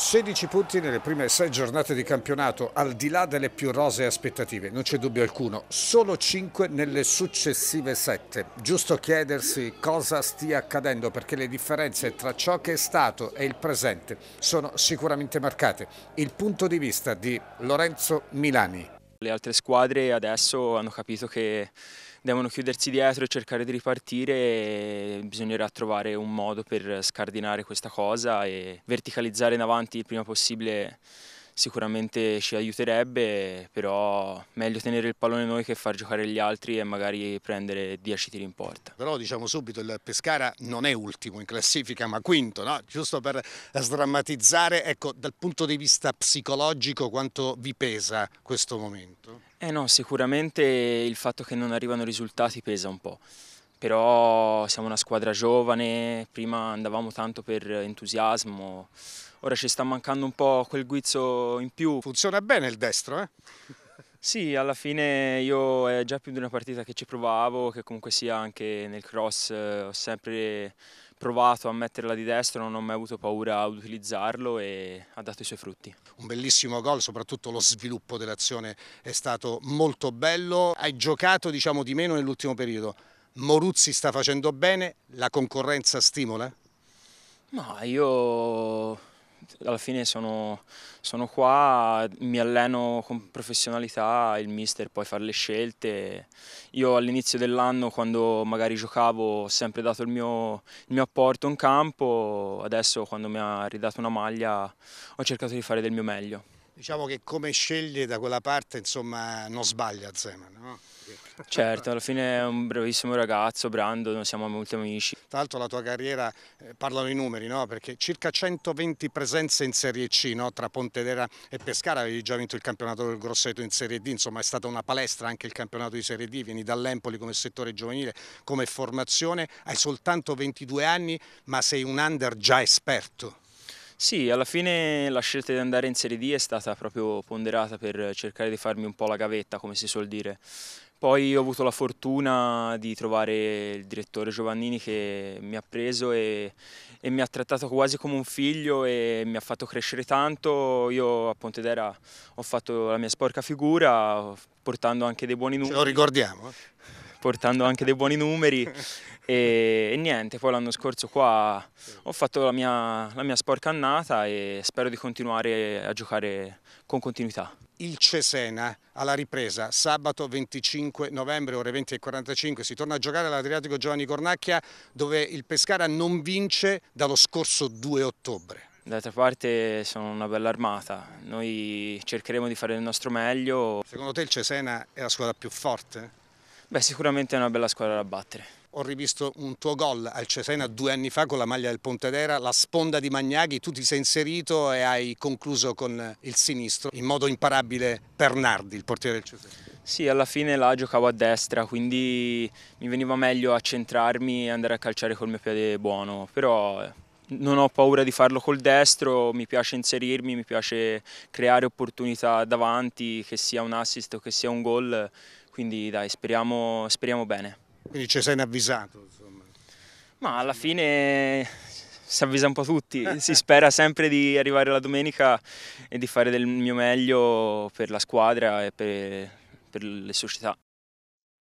16 punti nelle prime 6 giornate di campionato, al di là delle più rose aspettative, non c'è dubbio alcuno, solo 5 nelle successive 7. Giusto chiedersi cosa stia accadendo perché le differenze tra ciò che è stato e il presente sono sicuramente marcate. Il punto di vista di Lorenzo Milani. Le altre squadre adesso hanno capito che devono chiudersi dietro e cercare di ripartire e bisognerà trovare un modo per scardinare questa cosa e verticalizzare in avanti il prima possibile sicuramente ci aiuterebbe, però meglio tenere il pallone noi che far giocare gli altri e magari prendere 10 tiri in porta. Però diciamo subito il Pescara non è ultimo in classifica ma quinto, no? giusto per sdrammatizzare, ecco dal punto di vista psicologico quanto vi pesa questo momento? Eh no, sicuramente il fatto che non arrivano risultati pesa un po' però siamo una squadra giovane, prima andavamo tanto per entusiasmo, ora ci sta mancando un po' quel guizzo in più. Funziona bene il destro, eh? Sì, alla fine io è già più di una partita che ci provavo, che comunque sia anche nel cross eh, ho sempre provato a metterla di destro, non ho mai avuto paura ad utilizzarlo e ha dato i suoi frutti. Un bellissimo gol, soprattutto lo sviluppo dell'azione è stato molto bello. Hai giocato diciamo, di meno nell'ultimo periodo? Moruzzi sta facendo bene, la concorrenza stimola? No, io alla fine sono, sono, qua, mi alleno con professionalità, il mister poi fare le scelte. Io all'inizio dell'anno quando magari giocavo ho sempre dato il mio, il mio, apporto in campo, adesso quando mi ha ridato una maglia ho cercato di fare del mio meglio. Diciamo che come sceglie da quella parte insomma non sbaglia Zeman, no? Certo, alla fine è un bravissimo ragazzo, Brando, Brandon, siamo molti amici. Tra l'altro la tua carriera, eh, parlano i numeri, no? perché circa 120 presenze in Serie C, no? tra Pontedera e Pescara, avevi già vinto il campionato del Grosseto in Serie D, insomma è stata una palestra anche il campionato di Serie D, vieni dall'Empoli come settore giovanile, come formazione, hai soltanto 22 anni ma sei un under già esperto. Sì, alla fine la scelta di andare in Serie D è stata proprio ponderata per cercare di farmi un po' la gavetta, come si suol dire. Poi ho avuto la fortuna di trovare il direttore Giovannini che mi ha preso e, e, mi ha trattato quasi come un figlio e mi ha fatto crescere tanto. Io a Pontedera ho fatto la mia sporca figura portando anche dei buoni numeri. Ce lo ricordiamo. Eh. Portando anche dei buoni numeri e, e, niente, poi l'anno scorso qua ho fatto la mia, la mia sporca annata e spero di continuare a giocare con continuità il Cesena alla ripresa sabato 25 novembre ore 20.45 si torna a giocare all'Adriatico Giovanni Cornacchia dove il Pescara non vince dallo scorso 2 ottobre. D'altra parte sono una bella armata, noi cercheremo di fare il nostro meglio. Secondo te il Cesena è la squadra più forte? Beh sicuramente è una bella squadra da battere ho rivisto un tuo gol al Cesena due anni fa con la maglia del Pontedera, la sponda di Magnaghi, tu ti sei inserito e hai concluso con il sinistro, in modo imparabile per Nardi, il portiere del Cesena. Sì, alla fine la giocavo a destra, quindi mi veniva meglio accentrarmi e andare a calciare col mio piede buono, però eh, non ho paura di farlo col destro, mi piace inserirmi, mi piace creare opportunità davanti, che sia un assist o che sia un gol, quindi dai, speriamo, speriamo bene. Quindi Cesena avvisato. Insomma. Ma alla fine si avvisa un po' tutti, eh, si eh. spera sempre di arrivare la domenica e di fare del mio meglio per la squadra e per, per le società.